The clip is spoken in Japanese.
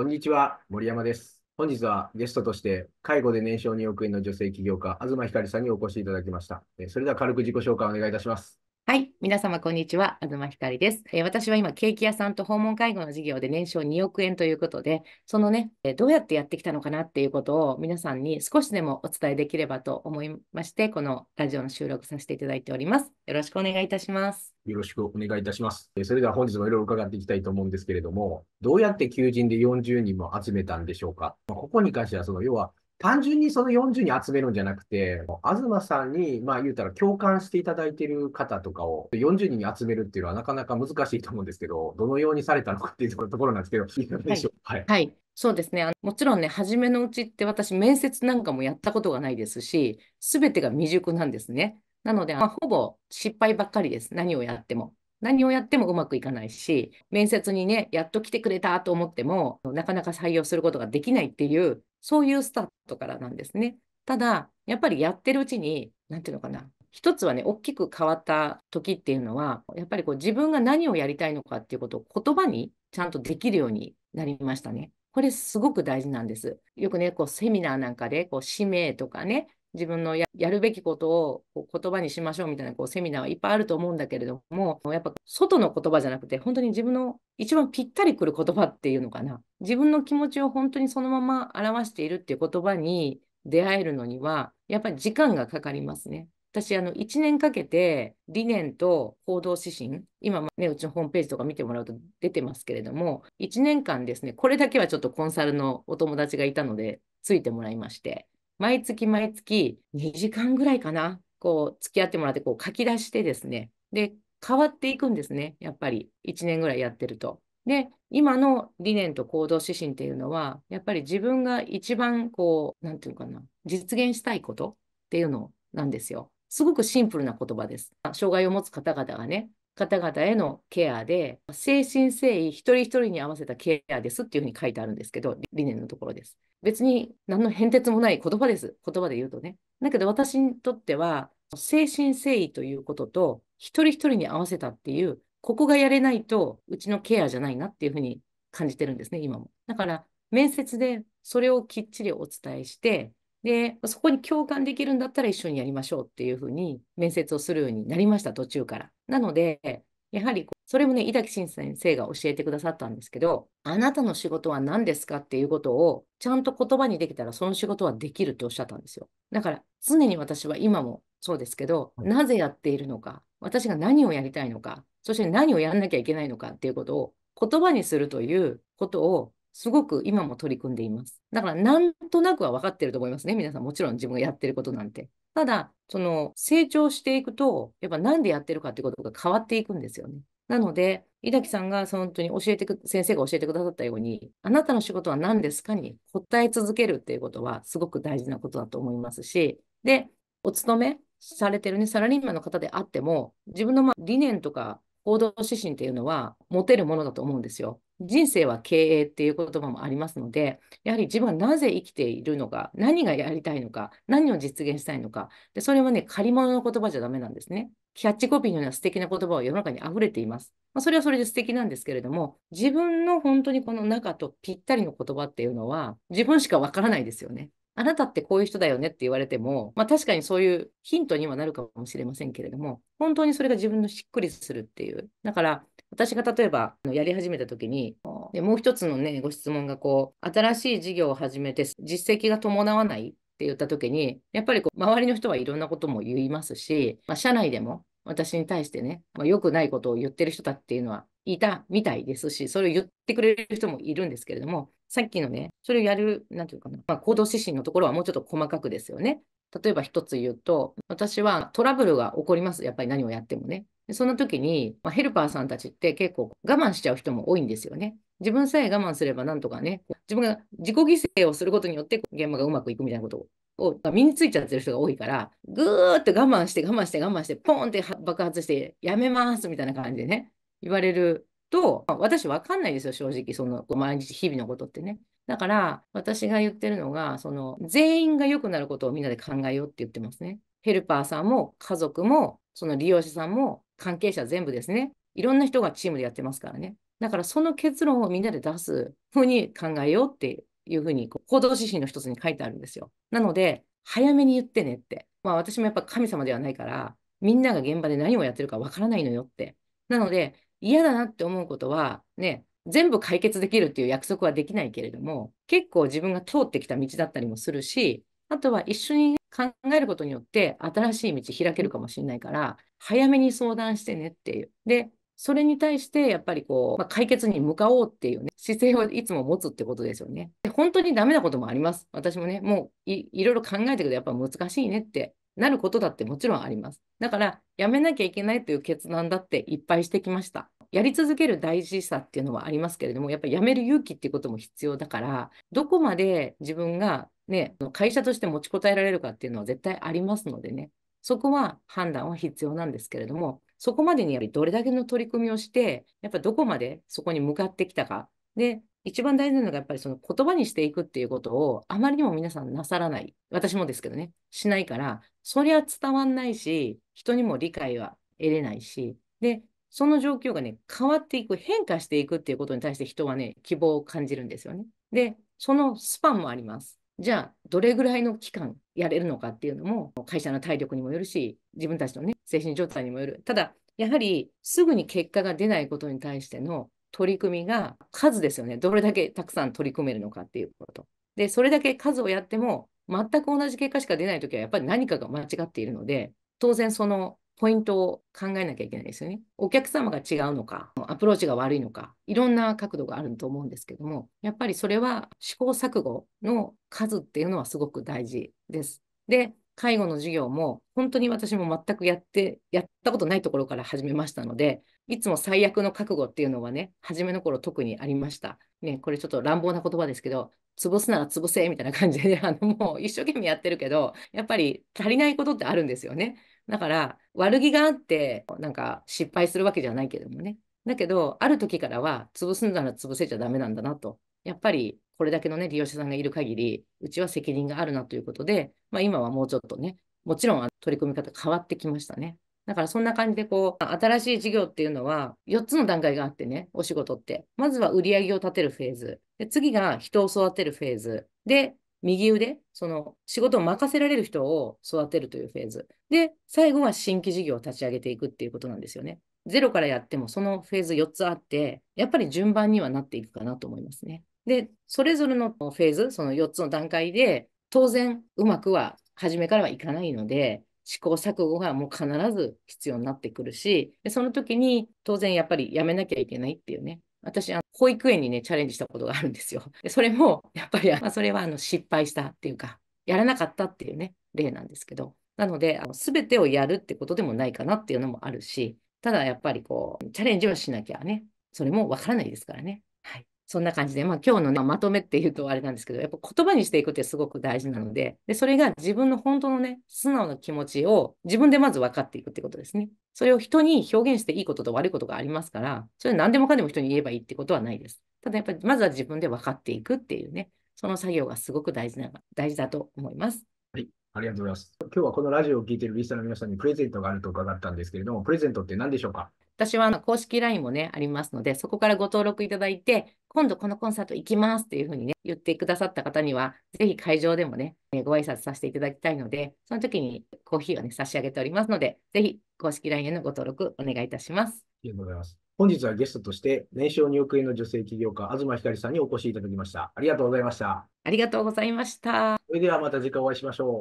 こんにちは、森山です。本日はゲストとして、介護で年商2億円の女性起業家、東ひかりさんにお越しいただきました。それでは軽く自己紹介をお願いいたします。はい。皆様、こんにちは。東ひかりです、えー、私は今、ケーキ屋さんと訪問介護の事業で年商2億円ということで、そのね、えー、どうやってやってきたのかなっていうことを皆さんに少しでもお伝えできればと思いまして、このラジオの収録させていただいております。よろしくお願いいたします。よろしくお願いいたします。それでは本日もいろいろ伺っていきたいと思うんですけれども、どうやって求人で40人も集めたんでしょうか。ここに関しては、その要は単純にその40人集めるんじゃなくて、東さんに、まあ言うたら共感していただいている方とかを40人に集めるっていうのはなかなか難しいと思うんですけど、どのようにされたのかっていうところなんですけど、いかがでしょうはい、はいそうですねあの。もちろんね、初めのうちって私、面接なんかもやったことがないですし、すべてが未熟なんですね。なので、まあ、ほぼ失敗ばっかりです。何をやっても。何をやってもうまくいかないし、面接にね、やっと来てくれたと思っても、なかなか採用することができないっていうそういうスタートからなんですね。ただ、やっぱりやってるうちに、何ていうのかな、一つはね、大きく変わった時っていうのは、やっぱりこう自分が何をやりたいのかっていうことを言葉にちゃんとできるようになりましたね。これすごく大事なんです。よくね、こうセミナーなんかで、こう使命とかね、自分のやるべきことをこ言葉にしましょうみたいなこうセミナーはいっぱいあると思うんだけれども、やっぱ外の言葉じゃなくて、本当に自分の一番ぴったりくる言葉っていうのかな。自分の気持ちを本当にそのまま表しているっていう言葉に出会えるのには、やっぱり時間がかかりますね。私、あの、1年かけて理念と行動指針、今、ね、うちのホームページとか見てもらうと出てますけれども、1年間ですね、これだけはちょっとコンサルのお友達がいたので、ついてもらいまして、毎月毎月2時間ぐらいかな、こう、付き合ってもらって、こう、書き出してですね。で、変わっていくんですね、やっぱり。1年ぐらいやってると。で、今の理念と行動指針っていうのは、やっぱり自分が一番、こう、なんていうかな、実現したいことっていうのなんですよ。すごくシンプルな言葉です。障害を持つ方々がね、方々へのケアで、精神誠意一人一人に合わせたケアですっていうふうに書いてあるんですけど、理念のところです。別に何の変哲もない言葉です。言葉で言うとね。だけど私にとっては、精神誠意ということと、一人一人に合わせたっていう、ここがやれないと、うちのケアじゃないなっていうふうに感じてるんですね、今も。だから、面接でそれをきっちりお伝えして、で、そこに共感できるんだったら一緒にやりましょうっていうふうに面接をするようになりました、途中から。なので、やはりこう、それもね、井崎慎先生が教えてくださったんですけど、あなたの仕事は何ですかっていうことを、ちゃんと言葉にできたら、その仕事はできるっておっしゃったんですよ。だから、常に私は今もそうですけど、なぜやっているのか、私が何をやりたいのか、そして何をやらなきゃいけないのかっていうことを言葉にするということをすごく今も取り組んでいます。だからなんとなくは分かってると思いますね。皆さんもちろん自分がやってることなんて。ただ、その成長していくと、やっぱなんでやってるかってことが変わっていくんですよね。なので、井崎さんが本当に教えてく、先生が教えてくださったように、あなたの仕事は何ですかに答え続けるっていうことはすごく大事なことだと思いますし、で、お勤めされてるね、サラリーマンの方であっても、自分のま理念とか行動指針っていうのは持てるものだと思うんですよ。人生は経営っていう言葉もありますので、やはり自分はなぜ生きているのか、何がやりたいのか、何を実現したいのか、でそれはね、借り物の言葉じゃダメなんですね。キャッチコピーのような素敵な言葉は世の中に溢れています。まあ、それはそれで素敵なんですけれども、自分の本当にこの中とぴったりの言葉っていうのは、自分しかわからないですよね。あなたってこういう人だよねって言われても、まあ、確かにそういうヒントにはなるかもしれませんけれども、本当にそれが自分のしっくりするっていう。だから、私が例えばやり始めた時にでもう一つのねご質問がこう新しい事業を始めて実績が伴わないって言った時にやっぱりこう周りの人はいろんなことも言いますし、まあ、社内でも私に対してね、まあ、良くないことを言ってる人だっていうのはいたみたいですし、それを言ってくれる人もいるんですけれども、さっきのね、それをやる、なんていうかな、まあ、行動指針のところはもうちょっと細かくですよね。例えば一つ言うと、私はトラブルが起こります。やっぱり何をやってもね。そんな時に、まあ、ヘルパーさんたちって結構我慢しちゃう人も多いんですよね。自分さえ我慢すればなんとかね、自分が自己犠牲をすることによって現場がうまくいくみたいなことを身についちゃってる人が多いから、ぐーって我慢して我慢して我慢して、ポーンって爆発して、やめますみたいな感じでね、言われると、まあ、私分かんないですよ、正直、その毎日日々のことってね。だから、私が言ってるのが、その、全員が良くなることをみんなで考えようって言ってますね。ヘルパーさんも、家族も、その利用者さんも、関係者全部ですね。いろんな人がチームでやってますからね。だからその結論をみんなで出すふうに考えようっていうふうに行動指針の一つに書いてあるんですよ。なので、早めに言ってねって。まあ私もやっぱ神様ではないから、みんなが現場で何をやってるかわからないのよって。なので、嫌だなって思うことは、ね、全部解決できるっていう約束はできないけれども、結構自分が通ってきた道だったりもするし、あとは一緒に考えることによって新しい道開けるかもしれないから、早めに相談してねっていう。で、それに対してやっぱりこう、まあ、解決に向かおうっていうね、姿勢をいつも持つってことですよね。で本当にダメなこともあります。私もね、もういろいろ考えてくるとやっぱ難しいねってなることだってもちろんあります。だから、やめなきゃいけないという決断だっていっぱいしてきました。やり続ける大事さっていうのはありますけれども、やっぱりやめる勇気っていうことも必要だから、どこまで自分がね、会社として持ちこたえられるかっていうのは絶対ありますのでね、そこは判断は必要なんですけれども、そこまでにやはりどれだけの取り組みをして、やっぱどこまでそこに向かってきたか。で、一番大事なのがやっぱりその言葉にしていくっていうことをあまりにも皆さんなさらない。私もですけどね、しないから、そりゃ伝わんないし、人にも理解は得れないし、で、その状況がね、変わっていく、変化していくっていうことに対して人はね、希望を感じるんですよね。で、そのスパンもあります。じゃあ、どれぐらいの期間やれるのかっていうのも、会社の体力にもよるし、自分たちのね、精神状態にもよる。ただ、やはりすぐに結果が出ないことに対しての取り組みが数ですよね。どれだけたくさん取り組めるのかっていうこと。で、それだけ数をやっても、全く同じ結果しか出ないときは、やっぱり何かが間違っているので、当然そのポイントを考えなきゃいけないですよね。お客様が違うのか、アプローチが悪いのか、いろんな角度があると思うんですけども、やっぱりそれは試行錯誤の数っていうのはすごく大事です。で、介護の授業も本当に私も全くやってやったことないところから始めましたのでいつも最悪の覚悟っていうのはね初めの頃特にありました、ね、これちょっと乱暴な言葉ですけど潰すなら潰せみたいな感じで あのもう一生懸命やってるけどやっぱり足りないことってあるんですよねだから悪気があってなんか失敗するわけじゃないけどもねだけどある時からは潰すなら潰せちゃダメなんだなとやっぱりこれだけのね、利用者さんがいる限り、うちは責任があるなということで、まあ、今はもうちょっとね、もちろん取り組み方変わってきましたね。だからそんな感じでこう、新しい事業っていうのは4つの段階があってね、お仕事って。まずは売り上げを立てるフェーズ。で次が人を育てるフェーズ。で、右腕、その仕事を任せられる人を育てるというフェーズ。で、最後は新規事業を立ち上げていくっていうことなんですよね。ゼロからやってもそのフェーズ4つあって、やっぱり順番にはなっていくかなと思いますね。で、それぞれのフェーズ、その4つの段階で、当然うまくは初めからはいかないので、試行錯誤がもう必ず必要になってくるし、でその時に当然やっぱりやめなきゃいけないっていうね、私、あの保育園にね、チャレンジしたことがあるんですよ。でそれも、やっぱり、まあ、それはあの失敗したっていうか、やらなかったっていうね、例なんですけど、なので、すべてをやるってことでもないかなっていうのもあるし、ただやっぱりこう、チャレンジをしなきゃね、それもわからないですからね。はい。そんな感じで、まあ今日のね、まとめっていうとあれなんですけど、やっぱ言葉にしていくってすごく大事なので、で、それが自分の本当のね、素直な気持ちを自分でまず分かっていくってことですね。それを人に表現していいことと悪いことがありますから、それ何でもかんでも人に言えばいいってことはないです。ただやっぱりまずは自分で分かっていくっていうね、その作業がすごく大事な、大事だと思います。はい。ありがとうございます。今日はこのラジオを聴いているリスナーの皆さんにプレゼントがあると伺ったんですけれども、プレゼントって何でしょうか私は公式 LINE もね、ありますので、そこからご登録いただいて、今度このコンサート行きますっていうふうにね、言ってくださった方には、ぜひ会場でもね、ご挨拶させていただきたいので、その時にコーヒーをね、差し上げておりますので、ぜひ公式 LINE へのご登録お願いいたします。ありがとうございます。本日はゲストとして、年商2億円の女性起業家、東ひかりさんにお越しいただきました。ありがとうございました。ありがとうございました。それではまた次回お会いしましょう。